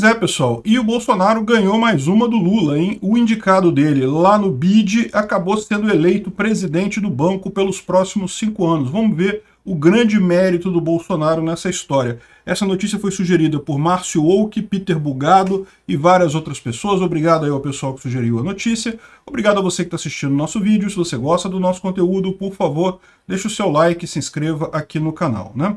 Pois é, pessoal. E o Bolsonaro ganhou mais uma do Lula, hein? O indicado dele lá no BID acabou sendo eleito presidente do banco pelos próximos cinco anos. Vamos ver o grande mérito do Bolsonaro nessa história. Essa notícia foi sugerida por Márcio Ouk, Peter Bugado e várias outras pessoas. Obrigado aí ao pessoal que sugeriu a notícia. Obrigado a você que está assistindo o nosso vídeo. Se você gosta do nosso conteúdo, por favor, deixe o seu like e se inscreva aqui no canal, né?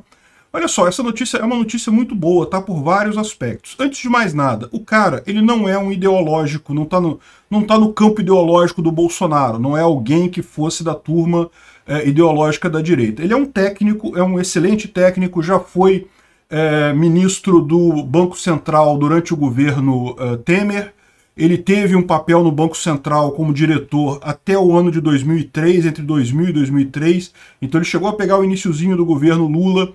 Olha só, essa notícia é uma notícia muito boa, tá? Por vários aspectos. Antes de mais nada, o cara, ele não é um ideológico, não tá no, não tá no campo ideológico do Bolsonaro, não é alguém que fosse da turma é, ideológica da direita. Ele é um técnico, é um excelente técnico, já foi é, ministro do Banco Central durante o governo é, Temer, ele teve um papel no Banco Central como diretor até o ano de 2003, entre 2000 e 2003. Então ele chegou a pegar o iníciozinho do governo Lula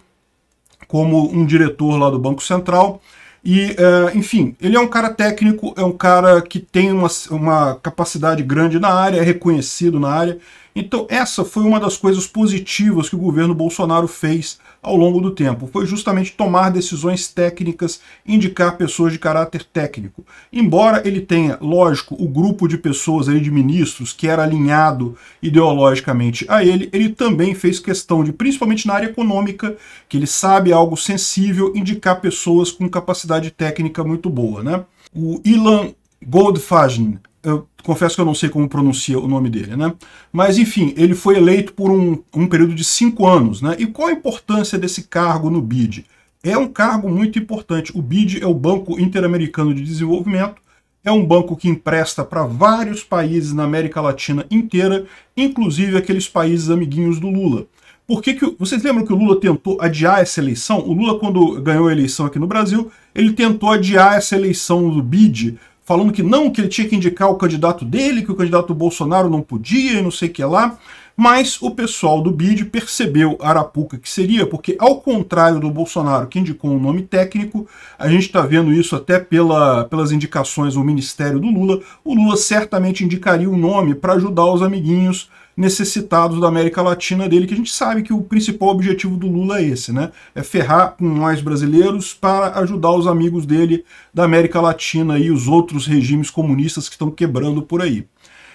como um diretor lá do Banco Central. E, eh, enfim, ele é um cara técnico, é um cara que tem uma, uma capacidade grande na área, é reconhecido na área. Então, essa foi uma das coisas positivas que o governo Bolsonaro fez ao longo do tempo. Foi justamente tomar decisões técnicas, indicar pessoas de caráter técnico. Embora ele tenha, lógico, o grupo de pessoas ali de ministros que era alinhado ideologicamente a ele, ele também fez questão de, principalmente na área econômica, que ele sabe algo sensível, indicar pessoas com capacidade técnica muito boa. Né? O Ilan Goldfagen eu confesso que eu não sei como pronuncia o nome dele, né? Mas, enfim, ele foi eleito por um, um período de cinco anos, né? E qual a importância desse cargo no BID? É um cargo muito importante. O BID é o Banco Interamericano de Desenvolvimento, é um banco que empresta para vários países na América Latina inteira, inclusive aqueles países amiguinhos do Lula. Por que, que vocês lembram que o Lula tentou adiar essa eleição? O Lula, quando ganhou a eleição aqui no Brasil, ele tentou adiar essa eleição do BID falando que não, que ele tinha que indicar o candidato dele, que o candidato Bolsonaro não podia e não sei o que lá. Mas o pessoal do BID percebeu a Arapuca que seria, porque ao contrário do Bolsonaro, que indicou um nome técnico, a gente está vendo isso até pela, pelas indicações do ministério do Lula, o Lula certamente indicaria um nome para ajudar os amiguinhos necessitados da América Latina dele, que a gente sabe que o principal objetivo do Lula é esse, né? É ferrar com mais brasileiros para ajudar os amigos dele da América Latina e os outros regimes comunistas que estão quebrando por aí.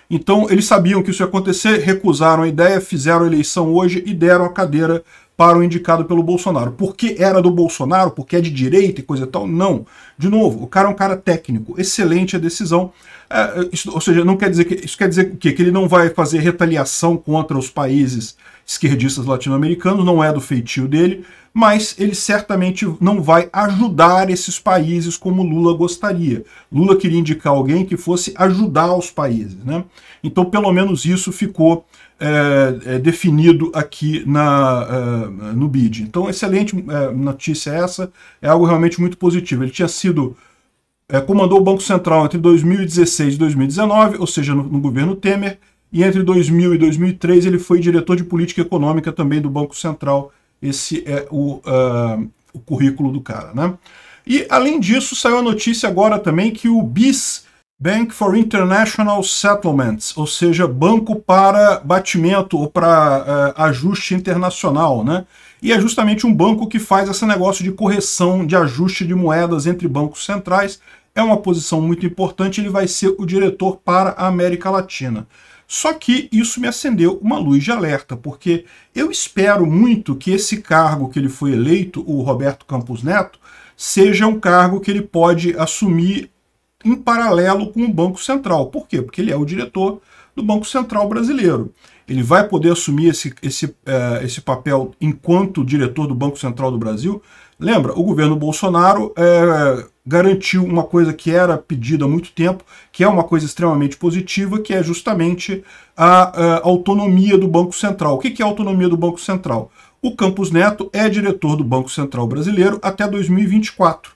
Então, eles sabiam que isso ia acontecer, recusaram a ideia, fizeram a eleição hoje e deram a cadeira para o indicado pelo Bolsonaro. Porque era do Bolsonaro, porque é de direita e coisa e tal? Não. De novo, o cara é um cara técnico, excelente a decisão. É, isso, ou seja, não quer dizer que isso quer dizer o quê? Que ele não vai fazer retaliação contra os países esquerdistas latino-americanos, não é do feitio dele, mas ele certamente não vai ajudar esses países como Lula gostaria. Lula queria indicar alguém que fosse ajudar os países, né? Então, pelo menos isso ficou é, é definido aqui na, é, no BID. Então, excelente é, notícia essa, é algo realmente muito positivo. Ele tinha sido é, comandou o Banco Central entre 2016 e 2019, ou seja, no, no, governo Temer, e entre 2000 e 2003 ele foi diretor de política econômica também do Banco Central. Esse é o, uh, o currículo do cara, né? E além disso, saiu a notícia agora também que o BIS Bank for International Settlements, ou seja, banco para batimento ou para uh, ajuste internacional, né? E é justamente um banco que faz esse negócio de correção, de ajuste de moedas entre bancos centrais. É uma posição muito importante, ele vai ser o diretor para a América Latina. Só que isso me acendeu uma luz de alerta, porque eu espero muito que esse cargo que ele foi eleito, o Roberto Campos Neto, seja um cargo que ele pode assumir em paralelo com o Banco Central. Por quê? Porque ele é o diretor do Banco Central brasileiro. Ele vai poder assumir esse, esse, é, esse papel enquanto diretor do Banco Central do Brasil? Lembra, o governo Bolsonaro é, garantiu uma coisa que era pedida há muito tempo, que é uma coisa extremamente positiva, que é justamente a, a autonomia do Banco Central. O que, que é a autonomia do Banco Central? O Campos Neto é diretor do Banco Central brasileiro até 2024.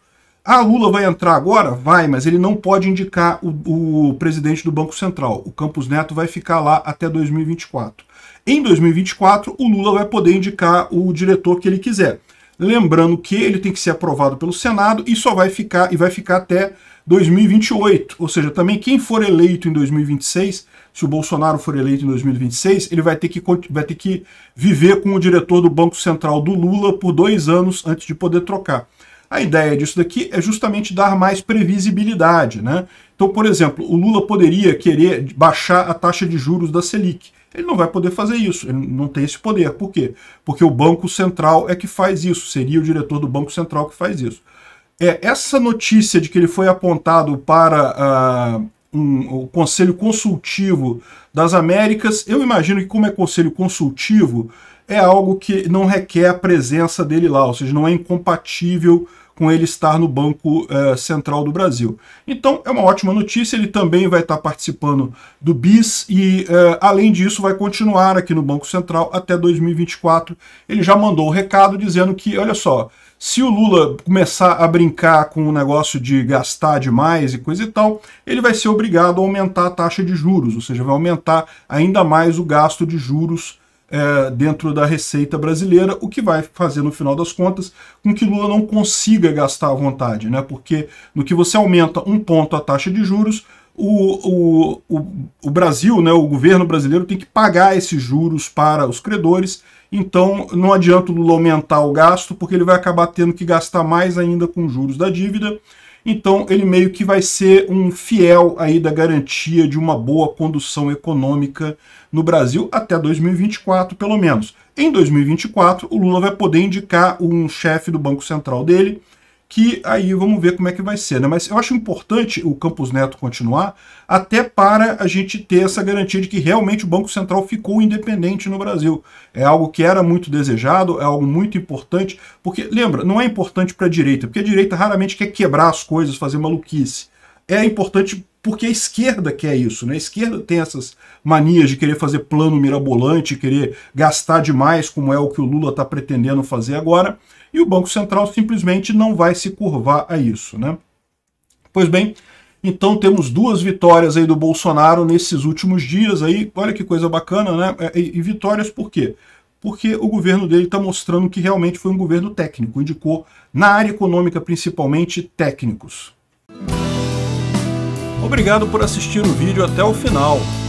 Ah, Lula vai entrar agora? Vai, mas ele não pode indicar o, o presidente do Banco Central. O Campos Neto vai ficar lá até 2024. Em 2024, o Lula vai poder indicar o diretor que ele quiser. Lembrando que ele tem que ser aprovado pelo Senado e só vai ficar e vai ficar até 2028. Ou seja, também quem for eleito em 2026, se o Bolsonaro for eleito em 2026, ele vai ter que, vai ter que viver com o diretor do Banco Central do Lula por dois anos antes de poder trocar. A ideia disso daqui é justamente dar mais previsibilidade. Né? Então, por exemplo, o Lula poderia querer baixar a taxa de juros da Selic. Ele não vai poder fazer isso, ele não tem esse poder. Por quê? Porque o Banco Central é que faz isso, seria o diretor do Banco Central que faz isso. É, essa notícia de que ele foi apontado para uh, um, o Conselho Consultivo das Américas, eu imagino que, como é Conselho Consultivo, é algo que não requer a presença dele lá, ou seja, não é incompatível com ele estar no Banco eh, Central do Brasil. Então, é uma ótima notícia, ele também vai estar participando do BIS e, eh, além disso, vai continuar aqui no Banco Central até 2024. Ele já mandou o recado dizendo que, olha só, se o Lula começar a brincar com o negócio de gastar demais e coisa e tal, ele vai ser obrigado a aumentar a taxa de juros, ou seja, vai aumentar ainda mais o gasto de juros é, dentro da receita brasileira, o que vai fazer, no final das contas, com que Lula não consiga gastar à vontade, né? Porque no que você aumenta um ponto a taxa de juros, o, o, o, o Brasil, né, o governo brasileiro tem que pagar esses juros para os credores, então não adianta o Lula aumentar o gasto, porque ele vai acabar tendo que gastar mais ainda com juros da dívida, então ele meio que vai ser um fiel aí da garantia de uma boa condução econômica no Brasil até 2024, pelo menos. Em 2024, o Lula vai poder indicar um chefe do Banco Central dele, que aí vamos ver como é que vai ser. Né? Mas eu acho importante o Campos Neto continuar, até para a gente ter essa garantia de que realmente o Banco Central ficou independente no Brasil. É algo que era muito desejado, é algo muito importante, porque, lembra, não é importante para a direita, porque a direita raramente quer quebrar as coisas, fazer maluquice. É importante porque a esquerda quer isso, né? A esquerda tem essas manias de querer fazer plano mirabolante, querer gastar demais, como é o que o Lula está pretendendo fazer agora e o Banco Central simplesmente não vai se curvar a isso. Né? Pois bem, então temos duas vitórias aí do Bolsonaro nesses últimos dias aí. Olha que coisa bacana, né? É, e, vitórias por quê? Porque o governo dele está mostrando que realmente foi um governo técnico, indicou na área econômica principalmente técnicos. Obrigado por assistir o vídeo até o final.